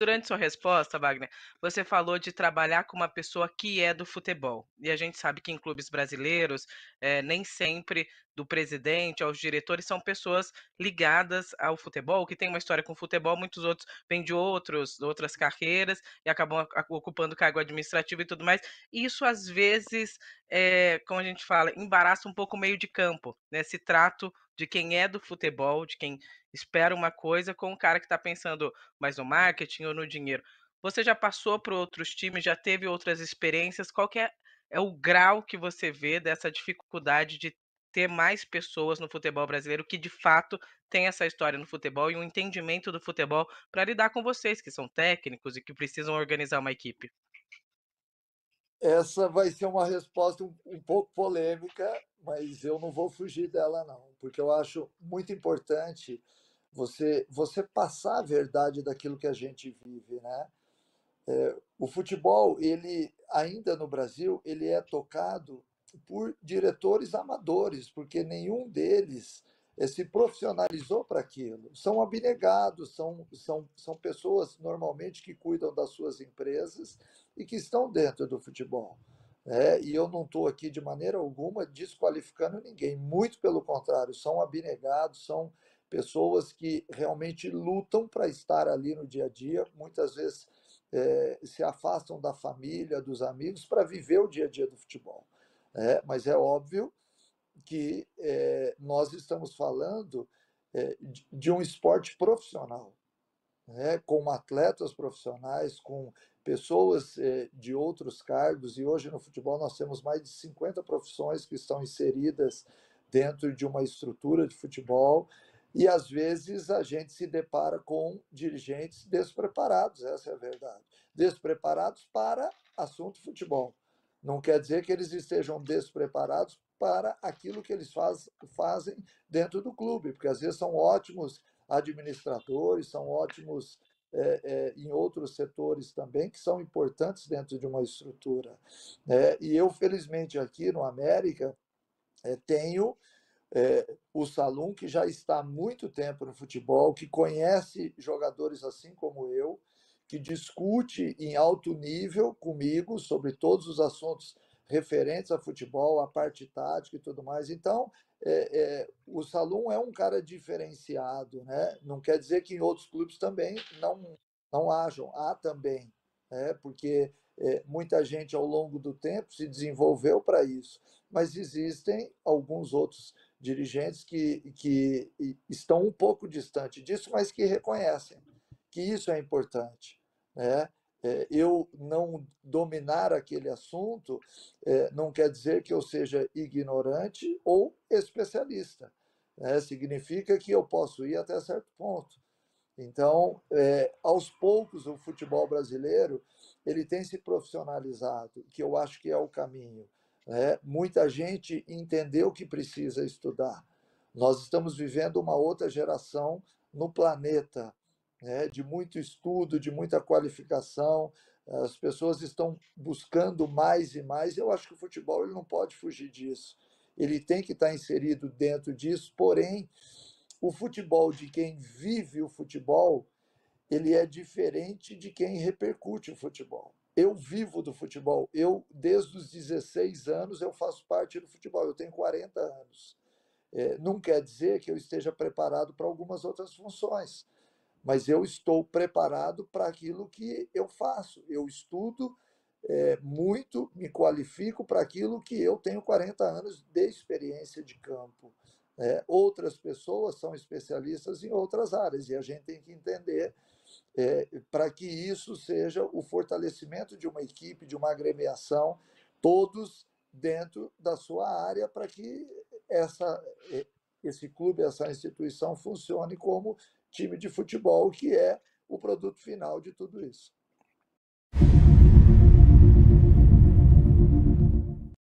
Durante sua resposta, Wagner, você falou de trabalhar com uma pessoa que é do futebol. E a gente sabe que em clubes brasileiros, é, nem sempre do presidente aos diretores são pessoas ligadas ao futebol, que tem uma história com o futebol, muitos outros vêm de outros, outras carreiras e acabam ocupando cargo administrativo e tudo mais. isso, às vezes, é, como a gente fala, embaraça um pouco o meio de campo, né? esse trato de quem é do futebol, de quem espera uma coisa, com o cara que está pensando mais no marketing ou no dinheiro. Você já passou por outros times, já teve outras experiências? Qual é, é o grau que você vê dessa dificuldade de ter mais pessoas no futebol brasileiro que de fato tem essa história no futebol e um entendimento do futebol para lidar com vocês que são técnicos e que precisam organizar uma equipe? Essa vai ser uma resposta um, um pouco polêmica, mas eu não vou fugir dela não, porque eu acho muito importante você você passar a verdade daquilo que a gente vive, né? É, o futebol, ele ainda no Brasil, ele é tocado por diretores amadores, porque nenhum deles eh, se profissionalizou para aquilo. São abnegados, são, são, são pessoas normalmente que cuidam das suas empresas e que estão dentro do futebol. É, e eu não estou aqui de maneira alguma desqualificando ninguém, muito pelo contrário, são abnegados, são pessoas que realmente lutam para estar ali no dia a dia, muitas vezes é, se afastam da família, dos amigos, para viver o dia a dia do futebol. É, mas é óbvio que eh, nós estamos falando eh, de um esporte profissional né, com atletas profissionais, com pessoas eh, de outros cargos, e hoje no futebol nós temos mais de 50 profissões que estão inseridas dentro de uma estrutura de futebol, e às vezes a gente se depara com dirigentes despreparados, essa é a verdade. Despreparados para assunto futebol. Não quer dizer que eles estejam despreparados para aquilo que eles faz, fazem dentro do clube, porque às vezes são ótimos administradores, são ótimos é, é, em outros setores também, que são importantes dentro de uma estrutura. Né? E eu, felizmente, aqui no América, é, tenho é, o Salum, que já está há muito tempo no futebol, que conhece jogadores assim como eu, que discute em alto nível comigo sobre todos os assuntos referentes a futebol, a parte tática e tudo mais. Então, é, é, o Salum é um cara diferenciado, né? Não quer dizer que em outros clubes também não, não hajam. Há também, né? porque é, muita gente ao longo do tempo se desenvolveu para isso. Mas existem alguns outros dirigentes que, que estão um pouco distante disso, mas que reconhecem que isso é importante. Né? É, eu não dominar aquele assunto é, não quer dizer que eu seja ignorante ou especialista. Né? Significa que eu posso ir até certo ponto. Então, é, aos poucos, o futebol brasileiro ele tem se profissionalizado, que eu acho que é o caminho. Né? Muita gente entendeu que precisa estudar. Nós estamos vivendo uma outra geração no planeta né, de muito estudo, de muita qualificação. As pessoas estão buscando mais e mais. Eu acho que o futebol ele não pode fugir disso. Ele tem que estar inserido dentro disso. Porém, o futebol de quem vive o futebol, ele é diferente de quem repercute o futebol. Eu vivo do futebol. Eu desde os 16 anos eu faço parte do futebol. Eu tenho 40 anos. É, não quer dizer que eu esteja preparado para algumas outras funções mas eu estou preparado para aquilo que eu faço. Eu estudo é, muito, me qualifico para aquilo que eu tenho 40 anos de experiência de campo. É, outras pessoas são especialistas em outras áreas e a gente tem que entender é, para que isso seja o fortalecimento de uma equipe, de uma agremiação, todos dentro da sua área, para que essa, eh, esse clube, essa instituição funcione como time de futebol que é o produto final de tudo isso.